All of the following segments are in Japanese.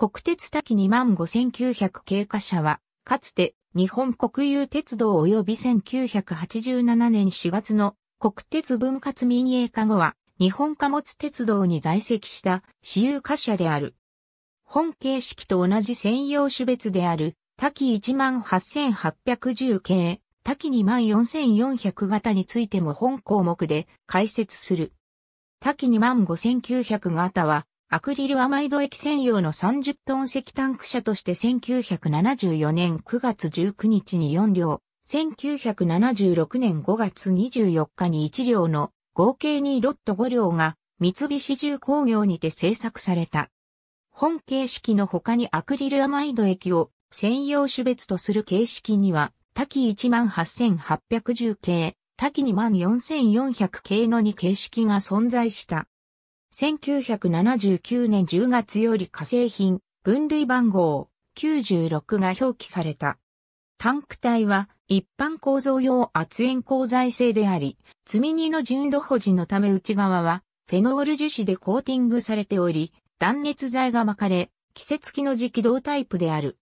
国鉄滝25900経過者は、かつて日本国有鉄道及び1987年4月の国鉄分割民営化後は、日本貨物鉄道に在籍した私有貨車である。本形式と同じ専用種別である、滝18810系、滝24400型についても本項目で解説する。滝25900型は、アクリルアマイド液専用の30トン石タンク車として1974年9月19日に4両、1976年5月24日に1両の合計にロット5両が三菱重工業にて製作された。本形式の他にアクリルアマイド液を専用種別とする形式には、多岐18810系、多岐24400系の2形式が存在した。1979年10月より化成品、分類番号96が表記された。タンク体は一般構造用圧塩鋼材製であり、積み荷の純度保持のため内側はフェノール樹脂でコーティングされており、断熱材が巻かれ、季節機の磁気動タイプである。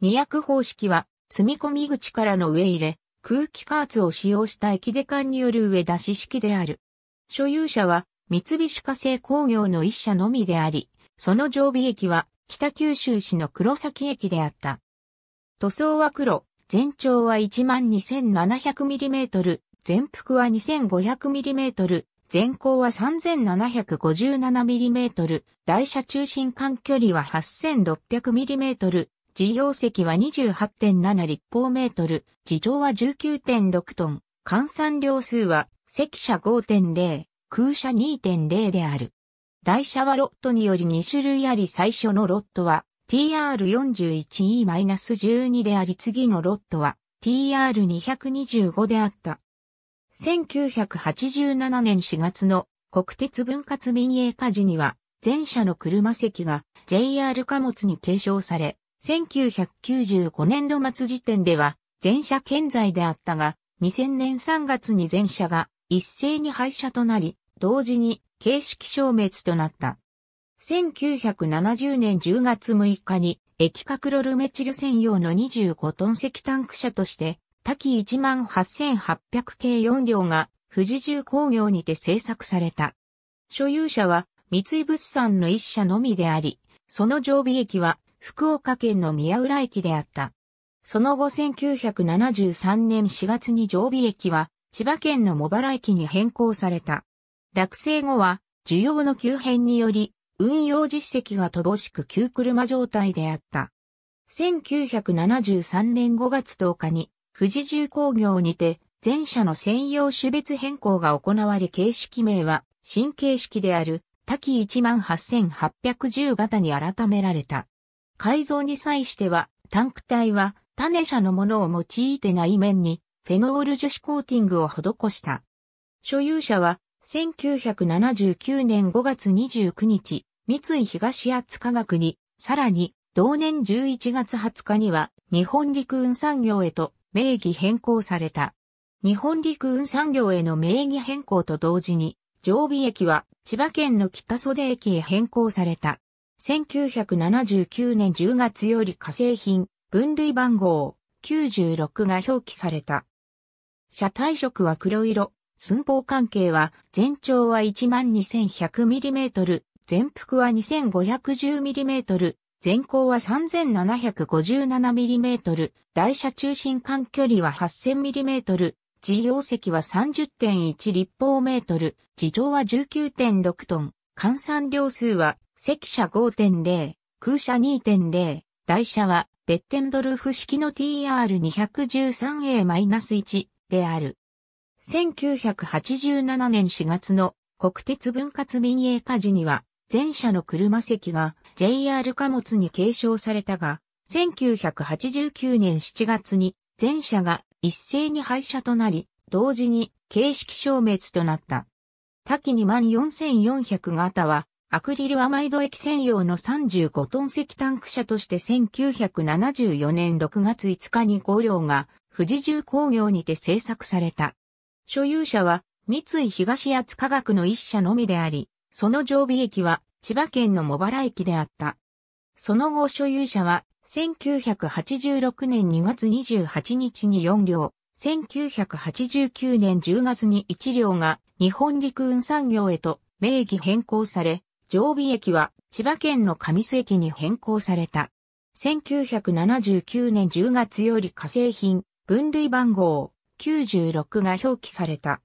二役方式は積み込み口からの上入れ、空気加圧を使用した液出管による上出し式である。所有者は三菱化成工業の一社のみであり、その常備駅は北九州市の黒崎駅であった。塗装は黒、全長は 12,700mm、全幅は 2,500mm、全高は 3,757mm、台車中心間距離は 8,600mm、事業席は28.7立方メートル、事情は19.6トン、換算量数は、席車5.0、空車2.0である。台車はロットにより2種類あり最初のロットは TR41E-12 であり次のロットは TR225 であった。1987年4月の国鉄分割民営化時には全車の車席が JR 貨物に継承され、1995年度末時点では全車健在であったが、2000年3月に全車が一斉に廃車となり、同時に形式消滅となった。1970年10月6日に液化クロルメチル専用の25トン石タンク車として多岐18800系4両が富士重工業にて製作された。所有者は三井物産の一社のみであり、その常備駅は福岡県の宮浦駅であった。その後1973年4月に常備駅は千葉県の茂原駅に変更された。落成後は、需要の急変により、運用実績が乏しく旧車状態であった。1973年5月10日に、富士重工業にて、全車の専用種別変更が行われ形式名は、新形式である、多機18810型に改められた。改造に際しては、タンク体は、種車のものを用いて内面に、フェノール樹脂コーティングを施した。所有者は、1979年5月29日、三井東厚科学に、さらに、同年11月20日には、日本陸運産業へと名義変更された。日本陸運産業への名義変更と同時に、常備駅は千葉県の北袖駅へ変更された。1979年10月より化成品、分類番号96が表記された。車体色は黒色、寸法関係は全長は 12,100mm、全幅は 2510mm、全高は 3757mm、台車中心間距離は 8000mm、事業席は30.1立方メートル、地上は19.6トン、換算量数は席車5.0、空車2.0、台車はベッテンドルフ式の TR213A-1 である。1987年4月の国鉄分割民営化時には、全車の車席が JR 貨物に継承されたが、1989年7月に全車が一斉に廃車となり、同時に形式消滅となった。多岐2万4400型は、アクリルアマイド液専用の35トン石タンク車として1974年6月5日に5両が富士重工業にて製作された。所有者は三井東厚科学の一社のみであり、その常備駅は千葉県の茂原駅であった。その後所有者は1986年2月28日に4両、1989年10月に1両が日本陸運産業へと名義変更され、常備駅は千葉県の上須駅に変更された。1979年10月より化成品、分類番号、96が表記された。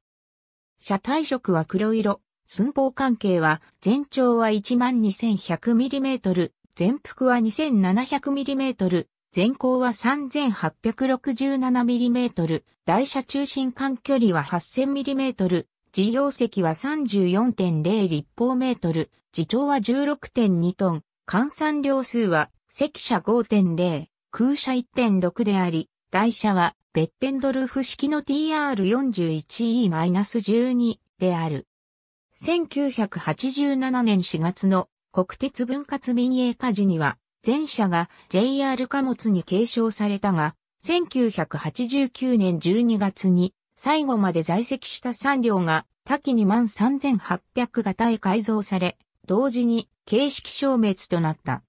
車体色は黒色、寸法関係は全長は 12100mm、全幅は 2700mm、全高は 3867mm、台車中心間距離は 8000mm、事業席は34.0立方メートル、自長は16.2トン、換算量数は、席車5.0、空車1.6であり、台車はベッテンドルフ式の TR41E-12 である。1987年4月の国鉄分割民営化時には、全社が JR 貨物に継承されたが、1989年12月に最後まで在籍した3両が多岐2万3800型へ改造され、同時に形式消滅となった。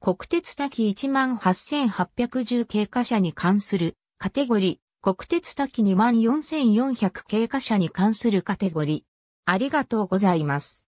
国鉄多岐1万8810経過者に関するカテゴリー、国鉄滝24400経過者に関するカテゴリー。ありがとうございます。